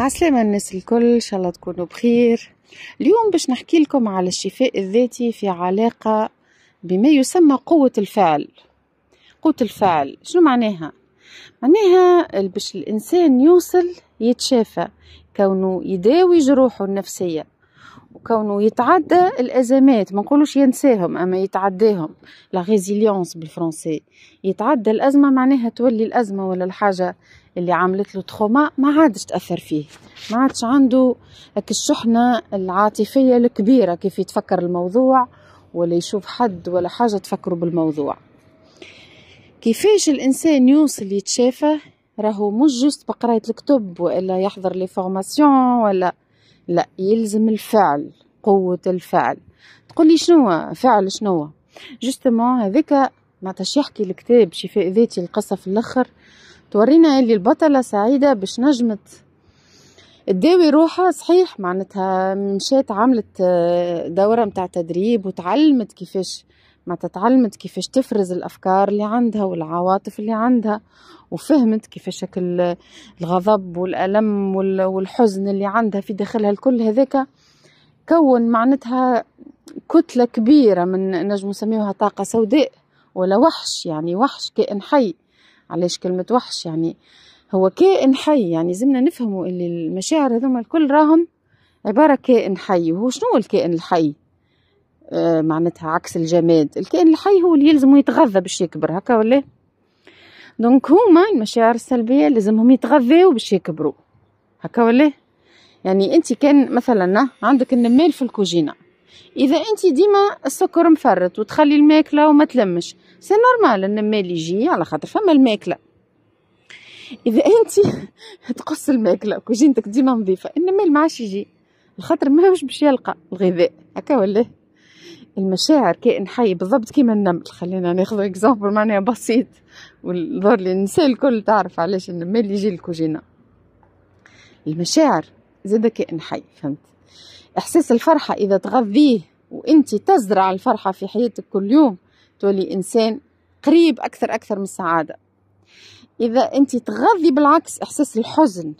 عسلامة الناس الكل إن شاء الله تكونوا بخير اليوم باش نحكي لكم على الشفاء الذاتي في علاقة بما يسمى قوة الفعل قوة الفعل شنو معناها؟ معناها باش الإنسان يوصل يتشافى كونه يداوي جروحه النفسية وكونه يتعدى الازمات ما نقولوش ينساهم اما يتعداهم لا ريزيليونس بالفرنسي يتعدى الازمه معناها تولي الازمه ولا الحاجه اللي عملت له تخوما ما عادش تاثر فيه ما عادش عنده الشحنه العاطفيه الكبيره كيف يتفكر الموضوع ولا يشوف حد ولا حاجه تفكره بالموضوع كيفاش الانسان يوصل يتشافى راهو مش جست بقرايه الكتب والا يحضر لي فورماسيون ولا لا يلزم الفعل قوة الفعل تقولي شنو فعل شنو جوستومون هذيك ما يحكي الكتاب شفاء ذاتي القصة في الاخر تورينا اللي البطلة سعيدة باش نجمت تداوي روحها صحيح معناتها مشات عملت آه، دورة متاع تدريب وتعلمت كيفاش ما تعلمت كيفاش تفرز الأفكار اللي عندها والعواطف اللي عندها وفهمت كيف شكل الغضب والألم والحزن اللي عندها في داخلها الكل هذاك كون معناتها كتلة كبيرة من نجم نسميوها طاقة سوداء ولا وحش يعني وحش كائن حي علاش كلمة وحش يعني هو كائن حي يعني زمنا نفهموا اللي المشاعر هذوما الكل راهم عبارة كائن حي وهو شنو الكائن الحي آه، معناتها عكس الجماد الكائن الحي هو اللي يلزمو يتغذى باش يكبر هكا ولا دونك هما المشاعر السلبيه لازمهم يتغذاو باش يكبروا هكا ولا يعني انت كان مثلا عندك النمال في الكوجينه اذا انت ديما السكر مفرط وتخلي الماكله وما تلمش سي نورمال النمال يجي على خاطر فما الماكله اذا انت تقص الماكله كوجينتك ديما نظيفه النمال ما عادش يجي الخاطر ماهوش باش يلقى الغذاء هكا ولا المشاعر كائن حي بالضبط كيما النمل خلينا ناخذ اكزامبل معناها بسيط والظهر اللي النساء الكل تعرف علاش النمل يجي الكوجينة المشاعر زاد كائن حي فهمت احساس الفرحة اذا تغذيه وانت تزرع الفرحة في حياتك كل يوم تولي انسان قريب اكثر اكثر من السعادة اذا انت تغذي بالعكس احساس الحزن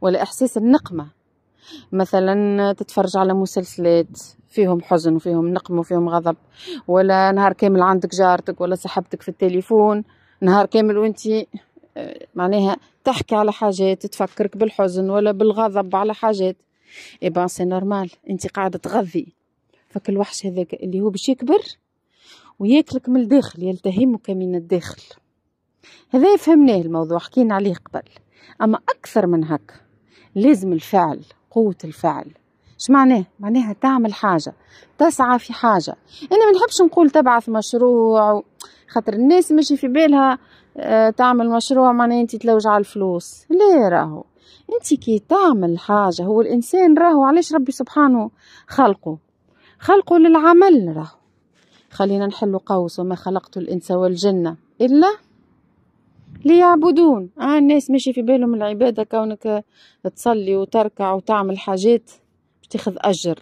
ولا احساس النقمة مثلا تتفرج على مسلسلات فيهم حزن وفيهم نقم وفيهم غضب ولا نهار كامل عندك جارتك ولا صاحبتك في التليفون نهار كامل وانت آه، معناها تحكي على حاجات تفكرك بالحزن ولا بالغضب على حاجات اي بان سي نورمال انت قاعده تغذي فك الوحش هذاك اللي هو باش يكبر وياكلك من الداخل يلتهمك من الداخل هذا فهمناه الموضوع حكينا عليه قبل اما اكثر من هك لازم الفعل قوة الفعل شو معناه؟ معناها تعمل حاجة تسعى في حاجة أنا ما نحبش نقول تبعث مشروع خاطر الناس ماشي في بالها آه، تعمل مشروع معناه أنت تلوج على الفلوس لا راهو أنت كي تعمل حاجة هو الإنسان راهو علاش ربي سبحانه خلقه خلقه للعمل راهو خلينا نحل قوس وما خلقت الإنس والجنة إلا ليعبدون آه الناس ماشي في بالهم العبادة كونك تصلي وتركع وتعمل حاجات بتاخذ تاخذ أجر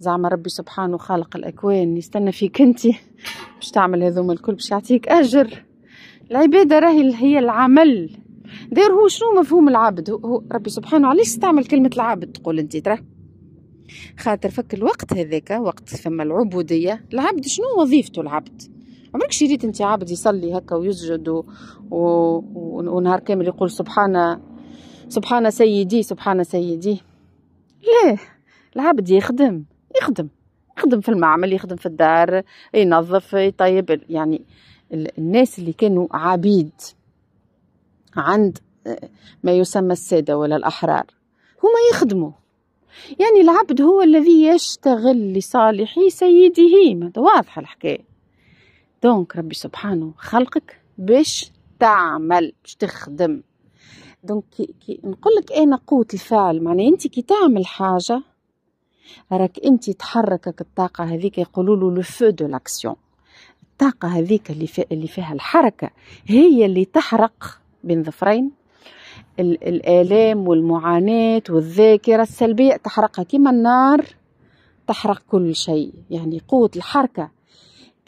زعما ربي سبحانه خالق الأكوان يستنى فيك أنت باش تعمل هذوما الكل باش يعطيك أجر العبادة راهي هي العمل دير هو شنو مفهوم العبد هو ربي سبحانه علاش استعمل كلمة العبد تقول أنت ترى خاطر فك الوقت هذاك وقت فما العبودية العبد شنو وظيفته العبد عمرك شريت انت عبد يصلي هكا ويسجد و... و... ونهار كامل يقول سبحان سبحان سيدي سبحان سيدي ليه العبد يخدم يخدم يخدم في المعمل يخدم في الدار ينظف يطيب يعني الناس اللي كانوا عبيد عند آه، ما يسمى السادة ولا الأحرار هما يخدموا يعني العبد هو الذي يشتغل لصالح سيده واضحة الحكاية دونك ربي سبحانه خلقك باش تعمل باش تخدم دونك كي, نقول لك انا قوه الفعل معناها انت كي تعمل حاجه راك انت تحركك الطاقه هذيك يقولوا له لو فو دو لاكسيون الطاقه هذيك اللي في اللي فيها الحركه هي اللي تحرق بين ظفرين الالام والمعاناه والذاكره السلبيه تحرقها كما النار تحرق كل شيء يعني قوه الحركه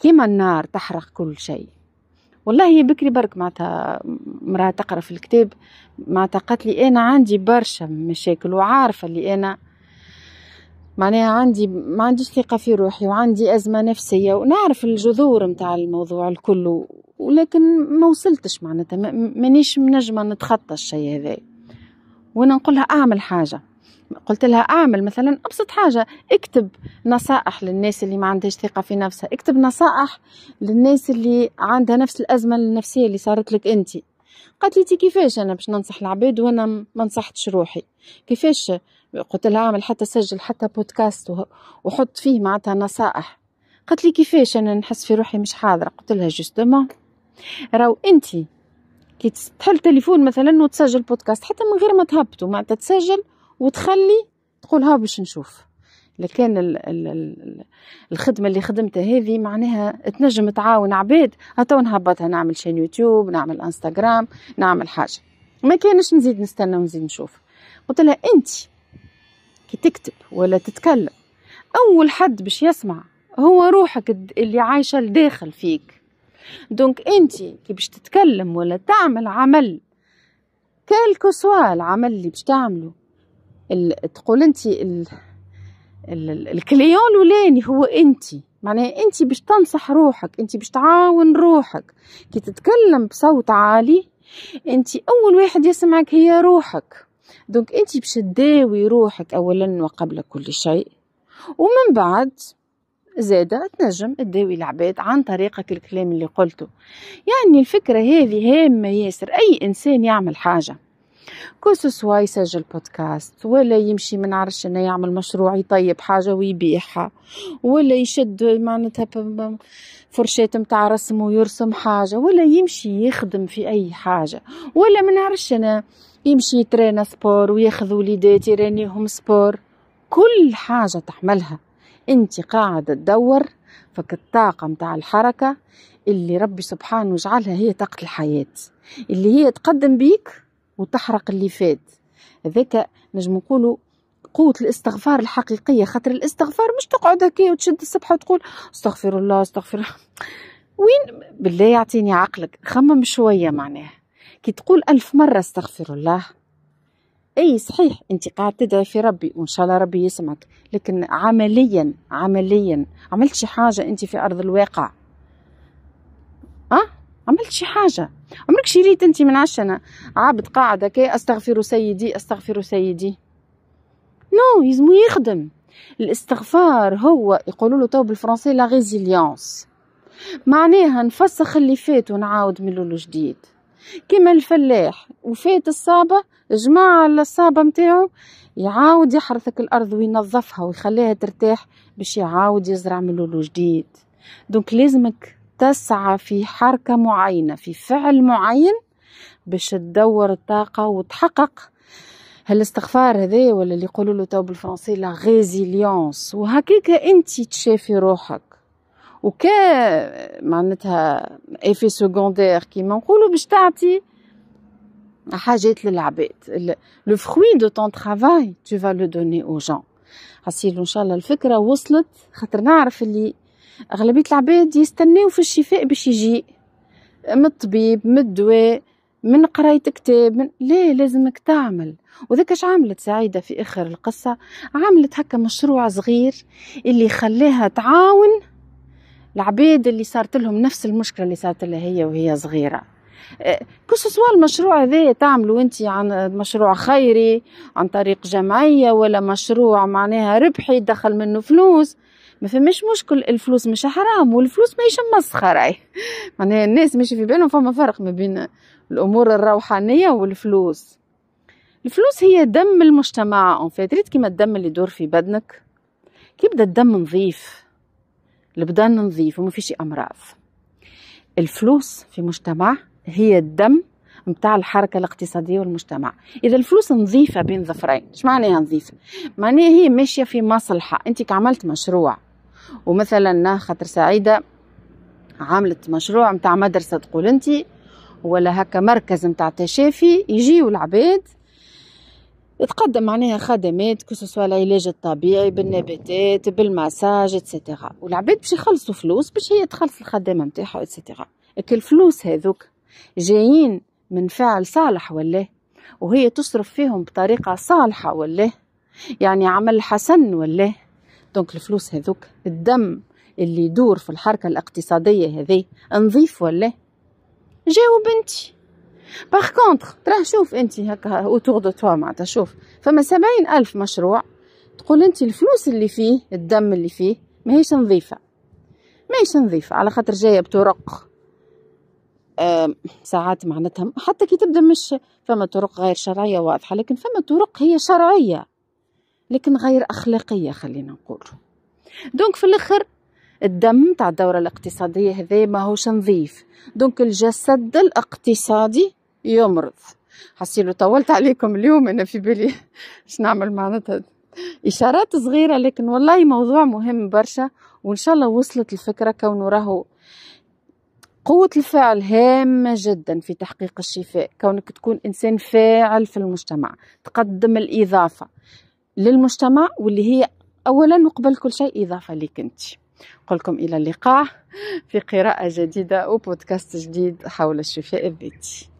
كيما النار تحرق كل شيء والله هي بكري برك معناتها مرأة تقرا في الكتاب معناتها قالت لي أنا عندي برشا مشاكل وعارفة اللي أنا معناها عندي ما عنديش ثقة في روحي وعندي أزمة نفسية ونعرف الجذور متاع الموضوع الكل ولكن ما وصلتش معناتها مانيش منجمة نتخطى الشيء هذا وأنا نقولها أعمل حاجة قلت لها اعمل مثلا ابسط حاجه اكتب نصائح للناس اللي ما عندهاش ثقه في نفسها اكتب نصائح للناس اللي عندها نفس الازمه النفسيه اللي صارت لك انت قالت لي كيفاش انا باش ننصح العباد وانا ما نصحتش روحي كيفاش قلت لها اعمل حتى سجل حتى بودكاست وحط فيه معناتها نصائح قالت لي كيفاش انا نحس في روحي مش حاضره قلت لها جوستومون راو انت كي تحل تليفون مثلا وتسجل بودكاست حتى من غير ما تهبطوا معناتها تسجل وتخلي تقولها باش نشوف لكان الـ الـ الـ الخدمه اللي خدمتها هذه معناها تنجم تعاون عباد هتو نهبطها نعمل شين يوتيوب نعمل انستغرام نعمل حاجه ما كانش نزيد نستنى ونزيد نشوف قلت لها انت كي تكتب ولا تتكلم اول حد باش يسمع هو روحك اللي عايشه لداخل فيك دونك انت كي باش تتكلم ولا تعمل عمل كالكو سوا العمل اللي باش تعمله تقول انت الكليون الاولاني هو انت معناها انت باش تنصح روحك انت باش تعاون روحك كي تتكلم بصوت عالي انت اول واحد يسمعك هي روحك دونك انت باش تداوي روحك اولا وقبل كل شيء ومن بعد زادة تنجم تداوي العباد عن طريقك الكلام اللي قلته يعني الفكرة هذه هامة ياسر أي إنسان يعمل حاجة كل سوا يسجل بودكاست ولا يمشي من عرش انه يعمل مشروع يطيب حاجة ويبيعها ولا يشد معناتها فرشاة متاع رسم ويرسم حاجة ولا يمشي يخدم في أي حاجة ولا من عرش أنا يمشي يترينا سبور وياخذ وليداتي يرانيهم سبور كل حاجة تعملها انت قاعد تدور فك الطاقة متاع الحركة اللي ربي سبحانه وجعلها هي طاقة الحياة اللي هي تقدم بيك وتحرق اللي فات هذاك نجم نقولوا قوة الاستغفار الحقيقية خاطر الاستغفار مش تقعد هكا وتشد السبحة وتقول استغفر الله استغفر الله وين بالله يعطيني عقلك خمم شوية معناها كي تقول ألف مرة استغفر الله اي صحيح انت قاعد تدعي في ربي وان شاء الله ربي يسمعك لكن عمليا عمليا عملت شي حاجه انت في ارض الواقع عملت شي حاجة عمرك شريت انت من عشنا عابد قاعدة كي استغفر سيدي استغفر سيدي نو يلزمو يخدم الاستغفار هو يقولوا له تو بالفرنسي لا ريزيليونس معناها نفسخ اللي فات ونعاود من له جديد كما الفلاح وفات الصابة جمع الصابة متاعو يعاود يحرثك الأرض وينظفها ويخليها ترتاح باش يعاود يزرع من له جديد دونك لازمك تسعى في حركة معينة في فعل معين باش تدور الطاقة وتحقق هالاستغفار هذايا ولا اللي يقولوا له تو بالفرنسي لا غيزيليونس وهكاك انت تشافي روحك وكا معناتها افي سكوندير كيما نقولوا باش تعطي حاجات للعباد لو فروي دو طون ترافاي تو فا لو دوني او جون ان شاء الله الفكره وصلت خاطر نعرف اللي اغلبيه العباد يستناو في الشفاء باش يجي من الطبيب من الدواء من قرايه كتاب من لا لازمك تعمل وذاك اش عملت سعيده في اخر القصه عملت هكا مشروع صغير اللي خلاها تعاون العباد اللي صارت لهم نفس المشكله اللي صارت لها هي وهي صغيره أه، كل سوا المشروع هذا تعملوا انت عن مشروع خيري عن طريق جمعيه ولا مشروع معناها ربحي دخل منه فلوس ما فماش مشكل الفلوس مش حرام والفلوس ماهيش مسخره معناها الناس ماشي في بالهم فما فرق ما بين الامور الروحانيه والفلوس الفلوس هي دم المجتمع اون فيت كيما الدم اللي يدور في بدنك كي يبدا الدم نظيف البدن نظيف وما فيش امراض الفلوس في مجتمع هي الدم متاع الحركه الاقتصاديه والمجتمع اذا الفلوس نظيفه بين ظفرين اش معناها نظيفه معناها هي ماشيه في مصلحه انت عملت مشروع ومثلا خاطر سعيده عملت مشروع متاع مدرسه تقول انت ولا هكا مركز متاع تشافي يجيو العباد تقدم معناها خدمات كسوسوا العلاج الطبيعي بالنباتات بالمساج اتسيتيرا والعباد باش يخلصوا فلوس باش هي تخلص الخدامه نتاعها اتسيتيرا الفلوس هذوك جايين من فعل صالح ولا وهي تصرف فيهم بطريقه صالحه ولا يعني عمل حسن ولا دونك الفلوس هذوك الدم اللي يدور في الحركة الاقتصادية هذي نظيف ولا جاوب انت باغ كونطخ تراه شوف انت هكا اوتور دو توا معناتها شوف فما سبعين ألف مشروع تقول انت الفلوس اللي فيه الدم اللي فيه ماهيش نظيفة ماهيش نظيفة على خاطر جاية بطرق ساعات معناتها حتى كي تبدا مش فما طرق غير شرعية واضحة لكن فما طرق هي شرعية لكن غير اخلاقيه خلينا نقول دونك في الاخر الدم تاع الدوره الاقتصاديه هذا ماهوش نظيف دونك الجسد الاقتصادي يمرض حسيلو طولت عليكم اليوم انا في بالي باش نعمل معناتها اشارات صغيره لكن والله موضوع مهم برشا وان شاء الله وصلت الفكره كونه راهو قوة الفعل هامة جدا في تحقيق الشفاء كونك تكون إنسان فاعل في المجتمع تقدم الإضافة للمجتمع واللي هي اولا وقبل كل شيء اضافه ليك انت نقولكم الى اللقاء في قراءه جديده وبودكاست جديد حول الشفاء الذاتي